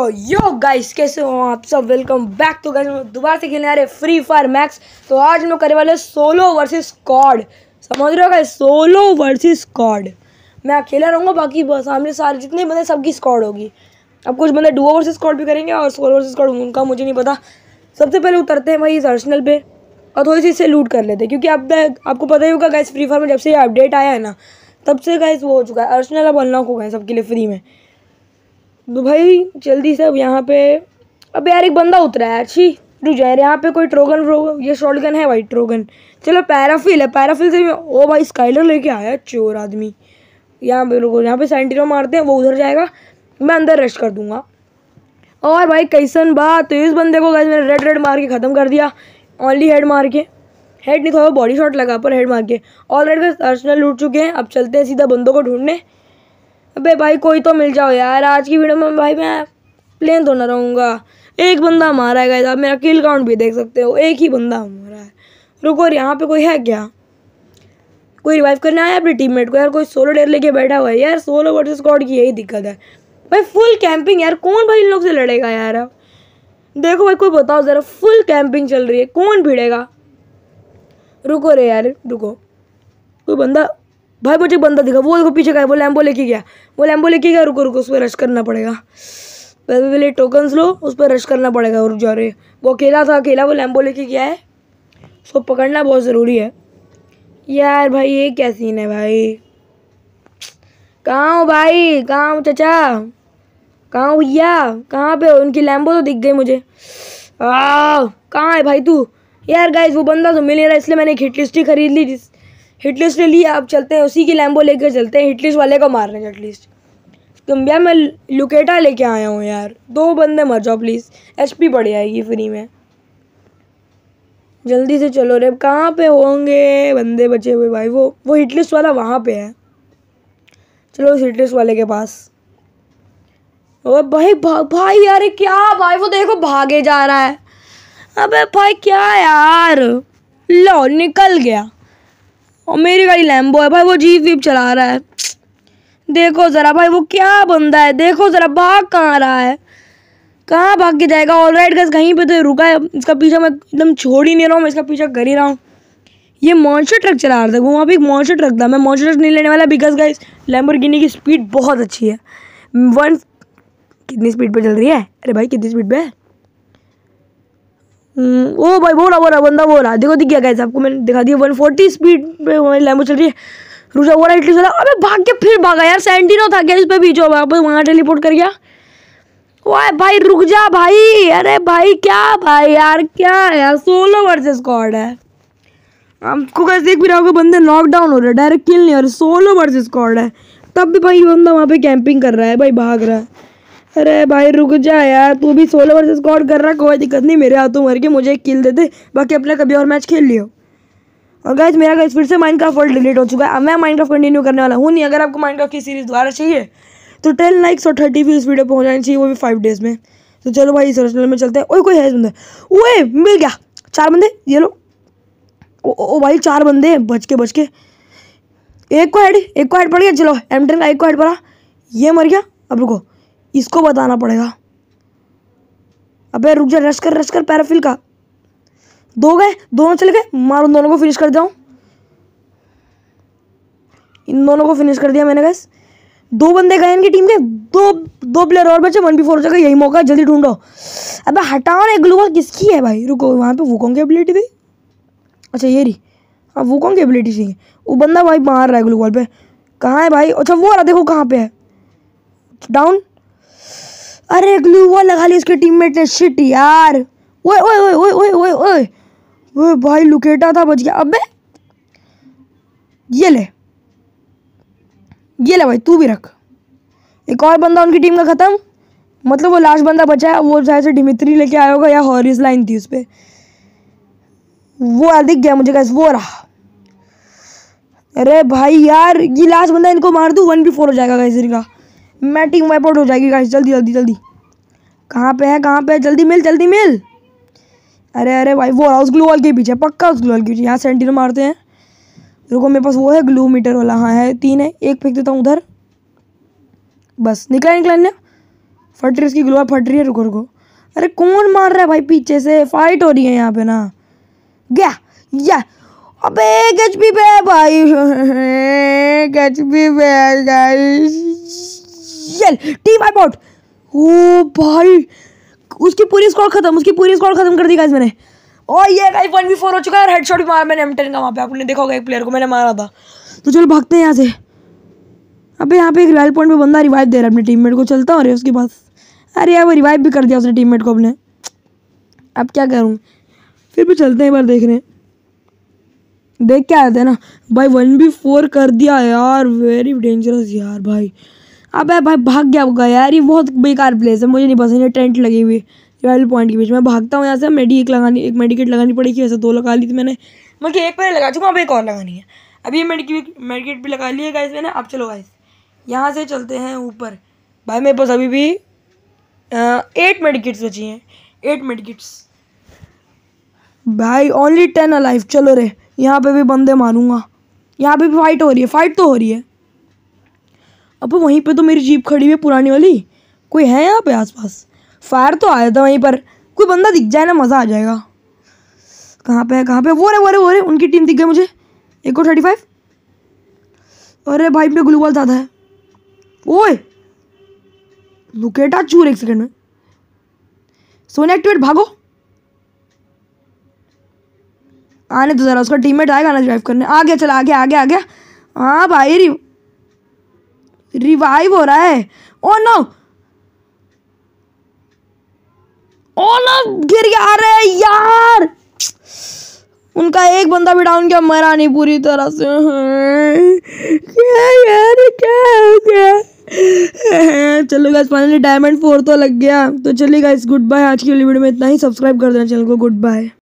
सो yo guys कैसे हो आप सब वेलकम बैक टू गाइस दोबारा से खेलने आ रहे फ्री फायर मैक्स तो आज हम लोग करने वाले सोलो वर्सेस स्कॉड समझ रहे हो गाइस सोलो वर्सेस स्कॉड मैं अकेला रहूँगा बाकी सामने सारे जितने बंदे सबकी स्कॉड होगी अब कुछ बंदे डुओ वर्सेस स्कॉड भी करेंगे और सोलो वर्सेस स्कॉड उनका मुझे नहीं पता सबसे पहले उतरते हैं भाई अर्सनल पर और थोड़ी सी इसे लूट कर लेते हैं क्योंकि अब तक आपको पता ही होगा गाइस फ्री फायर में जब से ये अपडेट आया है ना तब से गाइस वो हो चुका है अर्सनल अब अनलॉक हो गए सबके लिए फ्री में तो भाई जल्दी से अब यहाँ पे अब यार एक बंदा उतरा है छी रुक जाए यहाँ पे कोई ट्रोगन व्रोगन ये शॉटगन है भाई ट्रोगन चलो पैराफिल है पैराफिल से ओ भाई स्काइलर लेके आया चोर आदमी यहाँ पे लोग यहाँ पे सेंटिनो मारते हैं वो उधर जाएगा मैं अंदर रश कर दूंगा और भाई कैसन बात तो इस बंदे को गाइस मैंने रेड रेड मार के ख़त्म कर दिया ओनली हेड मार के हेड नहीं थोड़ा बॉडी शॉट लगा पर हेड मार के ऑलरेडी रेड अर्सनल लूट चुके हैं अब चलते हैं सीधा बंदों को ढूंढने अबे भाई कोई तो मिल जाओ यार आज की वीडियो में भाई मैं प्लेन तो ना रहूँगा एक बंदा मारा है आप मेरा किल काउंट भी देख सकते हो एक ही बंदा मारा है रुको और यहाँ पे कोई है क्या कोई रिवाइव करने आया अपने टीममेट को यार कोई सोलो डेयर लेके बैठा हुआ है यार सोलो वर्ड स्कॉड की यही दिक्कत है भाई फुल कैंपिंग यार कौन भाई इन लोग से लड़ेगा यार अब देखो भाई कोई बताओ ज़रा फुल कैंपिंग चल रही है कौन भिड़ेगा रुको रे यार रुको कोई बंदा भाई मुझे बंदा दिखा वो देखो पीछे का है वो लैम्बो लेके गया वो लैम्बो लेके गया रुको रुको उस पर रश करना पड़ेगा पहले पहले टोकन्स लो उस पर रश करना पड़ेगा रुक जा रहे वो अकेला था अकेला वो लैम्बो लेके गया है उसको पकड़ना बहुत ज़रूरी है यार भाई ये क्या सीन है भाई कहाँ हो भाई कहाँ हो चचा कहाँ भैया कहाँ पे हो उनकी लैम्बो तो दिख गई मुझे कहाँ है भाई तू यार गाइस वो बंदा तो मिल नहीं रहा इसलिए मैंने एक हिट लिस्ट ही खरीद ली जिस हिटलिस्ट ले लिया अब चलते हैं उसी की लैम्बो लेकर चलते हैं हिटलिस्ट वाले को मारने हैं एटलीस्ट भैया मैं लुकेटा लेके आया हूँ यार दो बंदे मर जाओ प्लीज़ एच पी बढ़ जाएगी फ्री में जल्दी से चलो रे कहाँ पे होंगे बंदे बचे हुए भाई वो वो हिटलिस्ट वाला वहाँ पे है चलो उस हिटलिस्ट वाले के पास ओ भाई भा, भाई यार क्या भाई वो देखो भागे जा रहा है अबे भाई क्या यार लो निकल गया और मेरी गाड़ी लैम्बो है भाई वो जीप वीप चला रहा है देखो ज़रा भाई वो क्या बंदा है देखो ज़रा भाग कहाँ रहा है कहाँ भाग के जाएगा ऑल राइट गैस कहीं पे तो रुका है इसका पीछा मैं एकदम छोड़ ही नहीं रहा हूँ मैं इसका पीछा कर ही रहा हूँ ये मॉन्स्टर ट्रक चला रहा था वहाँ पे एक मॉन्स्टर ट्रक था मैं मॉन्स्टर ट्रक नहीं लेने वाला बिकॉज गाइस लैम्बोर्गिनी की स्पीड बहुत अच्छी है वन कितनी स्पीड पे चल रही है अरे भाई कितनी स्पीड पे है ओ हम्म, भाई वो रहा वो रहा बंदा वो रहा देखो दिख गया गैस आपको मैंने दिखा दिया 140 स्पीड पे हमारी लैम्बो चल रही है रुझा वो रहा इटली चला अबे भाग के फिर भागा यार सेंटिनो था गया इस पर भी जो वापस वहाँ टेलीपोर्ट कर गया वाह भाई रुक जा भाई अरे भाई क्या भाई यार क्या यार सोलो वर्सेस स्कॉड है आपको कैसे देख भी रहा होगा बंदे लॉकडाउन हो रहे हैं डायरेक्ट किल नहीं हो रहे सोलो वर्सेस स्कॉड है तब भी भाई बंदा वहाँ पे कैंपिंग कर रहा है भाई भाग रहा है अरे भाई रुक जा यार तू भी सोलो वर्सेस स्कॉट कर रहा कोई दिक्कत नहीं मेरे हाथों मर के मुझे एक किल दे दे बाकी अपना कभी और मैच खेल लियो और गाइज मेरा गाइज फिर से माइंड का डिलीट हो चुका है अब मैं माइनक्राफ्ट कंटिन्यू करने वाला हूँ नहीं अगर आपको माइंड की सीरीज दोबारा चाहिए तो टेन लाइक्स और थर्टी फीस वीडियो पर हो चाहिए वो भी फाइव डेज में तो चलो भाई इस में चलते हैं कोई है बंदे ओए मिल गया चार बंदे ये लो ओ, ओ, ओ भाई चार बंदे बच के बच के एक को हेड एक को हेड पड़ गया चलो एम का एक को हेड पड़ा ये मर गया अब रुको इसको बताना पड़ेगा अबे रुक जा रश कर रश कर पैराफिल का दो गए दोनों चले गए मारो दोनों को फिनिश कर जाऊँ इन दोनों को फिनिश कर दिया मैंने गैस दो बंदे गए इनकी टीम के दो दो प्लेयर और बचे वन बी फोर जगह यही मौका जल्दी ढूंढो अबे हटाओ ना ग्लूबल किसकी है भाई रुको वहाँ पे वुकोंग की एबिलिटी थी अच्छा ये रही हाँ वो की एबिलिटी थी वो बंदा भाई मार रहा है ग्लूबल पे कहाँ है भाई अच्छा वो आ रहा देखो कहाँ पे है डाउन अरे ग्लू वॉल लगा ली उसके टीममेट ने शिट यार ओए ओए ओए ओए ओए ओए ओए भाई लुकेटा था बच गया अबे ये ले ये ले भाई तू भी रख एक और बंदा उनकी टीम का ख़त्म मतलब वो लास्ट बंदा बचा है वो शायद से डिमित्री लेके आया होगा या हॉरिस लाइन थी उस पर वो यार दिख गया मुझे कैसे वो रहा अरे भाई यार ये लास्ट बंदा इनको मार दूँ वन भी फोर हो जाएगा कैसे इनका मैं टीम वाइप आउट हो जाएगी गाइस जल्दी जल्दी जल्दी कहाँ पे है कहाँ पे है जल्दी मिल जल्दी मिल अरे अरे भाई वो उस ग्लू वाल के पीछे पक्का उस ग्लू वाल के पीछे यहाँ सेंटिनल मारते हैं रुको मेरे पास वो है ग्लू मीटर वाला हाँ है तीन है एक फेंक देता हूँ उधर बस निकला निकला ने फट रही उसकी ग्लू फट रही है रुको रुको अरे कौन मार रहा है भाई पीछे से फाइट हो रही है यहाँ पे ना गया या अब एक एच पे भाई एक एच पे गाइस यल टी वाई बॉट ओ भाई उसकी पूरी स्कॉल खत्म उसकी पूरी स्कॉल खत्म कर दी गाइस मैंने और ये गाइस वन बी फोर हो चुका है हेड शॉट भी मारा मैंने एम टेन का वहाँ पे आपने देखा होगा एक प्लेयर को मैंने मारा था तो चलो भागते हैं यहाँ से अबे यहाँ पे एक रिवाइव पॉइंट पे बंदा रिवाइव दे रहा है अपने टीममेट को चलता हूँ अरे उसके पास अरे यार वो रिवाइव भी कर दिया उसने टीममेट को अपने अब क्या करूँ फिर भी चलते हैं एक बार देख रहे हैं देख के आते हैं ना भाई वन बी फोर कर दिया यार वेरी डेंजरस यार भाई अबे भाई भाग गया होगा यार ये बहुत बेकार प्लेस है मुझे नहीं पसंद है टेंट लगी हुई रॉयल पॉइंट के बीच में भागता हूँ यहाँ से एक लगानी एक मेडिकेट लगानी पड़ेगी वैसे दो लगा ली थी मैंने बल्कि एक पहले लगा चुका अब एक और लगानी है अभी ये मेडिकेट मेडिकेट भी लगा लिया गाइस मैंने अब चलो गाइस यहाँ से चलते हैं ऊपर भाई मेरे पास अभी भी एट मेडिकेट्स बची हैं एट मेडिकेट्स भाई ओनली टेन अलाइव चलो रे यहाँ पर भी बंदे मारूंगा यहाँ पर भी फाइट हो रही है फाइट तो हो रही है अब वहीं पे तो मेरी जीप खड़ी हुई है पुरानी वाली कोई है यहाँ पे आसपास फायर तो आया था वहीं पर कोई बंदा दिख जाए ना मज़ा आ जाएगा कहाँ पे है कहाँ पे वो रे वो रे वो रे उनकी टीम दिख गई मुझे एक और थर्टी फाइव अरे भाई पे ग्लूबॉल ज़्यादा है ओए लुकेटा चूर एक सेकेंड में सोने एक्टिवेट भागो आने तो ज़रा उसका टीममेट आएगा ना ड्राइव करने आ गया चल आ गया आ गया आ गया हाँ भाई रिवाइव हो रहा है ओ नो ओ नो गिर गया अरे यार उनका एक बंदा भी डाउन किया मरा नहीं पूरी तरह से क्या यार क्या हो गया चलो गाइस फाइनली डायमंड फोर तो लग गया तो चलिए गाइस गुड बाय आज की वीडियो में इतना ही सब्सक्राइब कर देना चैनल को गुड बाय